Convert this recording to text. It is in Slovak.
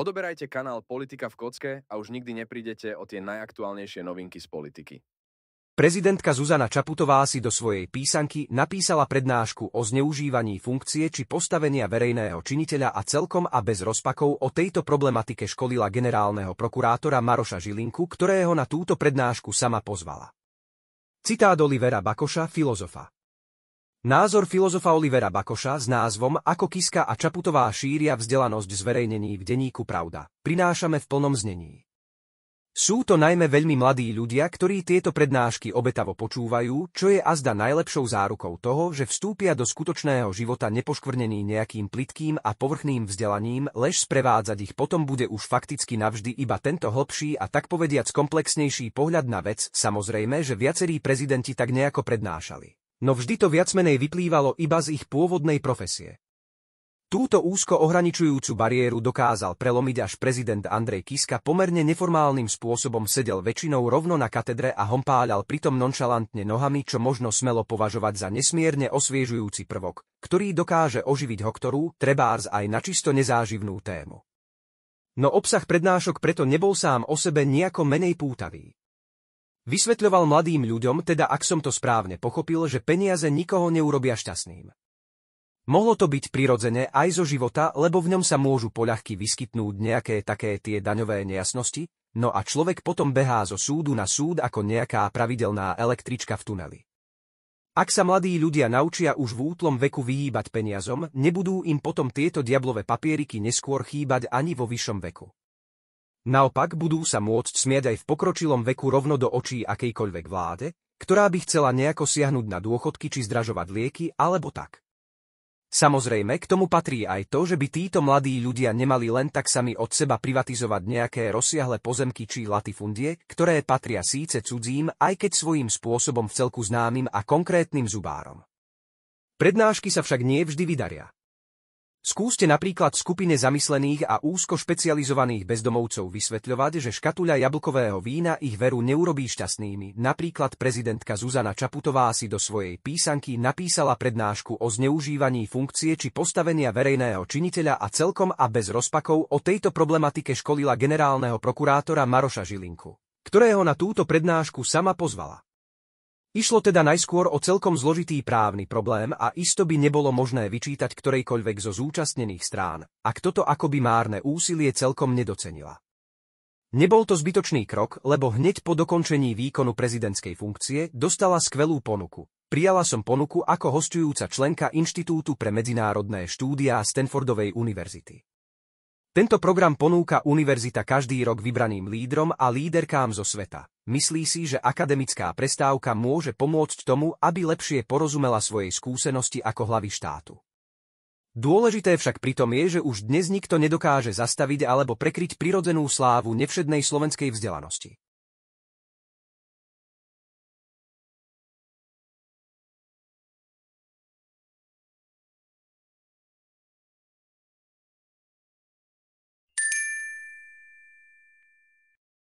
Odoberajte kanál Politika v kocke a už nikdy neprídete o tie najaktuálnejšie novinky z politiky. Prezidentka Zuzana Čaputová si do svojej písanky napísala prednášku o zneužívaní funkcie či postavenia verejného činiteľa a celkom a bez rozpakov o tejto problematike školila generálneho prokurátora Maroša Žilinku, ktorého na túto prednášku sama pozvala. Citát Olivera Bakoša, filozofa. Názor filozofa Olivera Bakoša s názvom Ako Kiska a Čaputová šíria vzdelanosť zverejnení v denníku Pravda prinášame v plnom znení. Sú to najmä veľmi mladí ľudia, ktorí tieto prednášky obetavo počúvajú, čo je azda najlepšou zárukou toho, že vstúpia do skutočného života nepoškvrnení nejakým plitkým a povrchným vzdelaním, lež sprevádzať ich potom bude už fakticky navždy iba tento hlbší a tak povediac komplexnejší pohľad na vec, samozrejme, že viacerí prezidenti tak nejako prednášali no vždy to viac menej vyplývalo iba z ich pôvodnej profesie. Túto úzko ohraničujúcu bariéru dokázal prelomiť až prezident Andrej Kiska pomerne neformálnym spôsobom sedel väčšinou rovno na katedre a hompáľal pritom nonšalantne nohami, čo možno smelo považovať za nesmierne osviežujúci prvok, ktorý dokáže oživiť ho ktorú, trebárs aj na čisto nezáživnú tému. No obsah prednášok preto nebol sám o sebe nejako menej pútavý. Vysvetľoval mladým ľuďom, teda ak som to správne pochopil, že peniaze nikoho neurobia šťastným. Mohlo to byť prirodzené aj zo života, lebo v ňom sa môžu poľahky vyskytnúť nejaké také tie daňové nejasnosti, no a človek potom behá zo súdu na súd ako nejaká pravidelná električka v tuneli. Ak sa mladí ľudia naučia už v útlom veku vyhýbať peniazom, nebudú im potom tieto diablové papieriky neskôr chýbať ani vo vyššom veku. Naopak budú sa môcť smiať aj v pokročilom veku rovno do očí akejkoľvek vláde, ktorá by chcela nejako siahnuť na dôchodky či zdražovať lieky alebo tak. Samozrejme, k tomu patrí aj to, že by títo mladí ľudia nemali len tak sami od seba privatizovať nejaké rozsiahle pozemky či latifundie, ktoré patria síce cudzím, aj keď svojím spôsobom v celku známym a konkrétnym zubárom. Prednášky sa však nie vždy vydaria. Skúste napríklad skupine zamyslených a úzko špecializovaných bezdomovcov vysvetľovať, že škatuľa jablkového vína ich veru neurobí šťastnými. Napríklad prezidentka Zuzana Čaputová si do svojej písanky napísala prednášku o zneužívaní funkcie či postavenia verejného činiteľa a celkom a bez rozpakov o tejto problematike školila generálneho prokurátora Maroša Žilinku, ktorého na túto prednášku sama pozvala. Išlo teda najskôr o celkom zložitý právny problém a isto by nebolo možné vyčítať ktorejkoľvek zo zúčastnených strán, a toto akoby márne úsilie celkom nedocenila. Nebol to zbytočný krok, lebo hneď po dokončení výkonu prezidentskej funkcie dostala skvelú ponuku. Prijala som ponuku ako hostujúca členka Inštitútu pre medzinárodné štúdia Stanfordovej univerzity. Tento program ponúka univerzita každý rok vybraným lídrom a líderkám zo sveta. Myslí si, že akademická prestávka môže pomôcť tomu, aby lepšie porozumela svojej skúsenosti ako hlavy štátu. Dôležité však pritom je, že už dnes nikto nedokáže zastaviť alebo prekryť prirodzenú slávu nevšednej slovenskej vzdelanosti.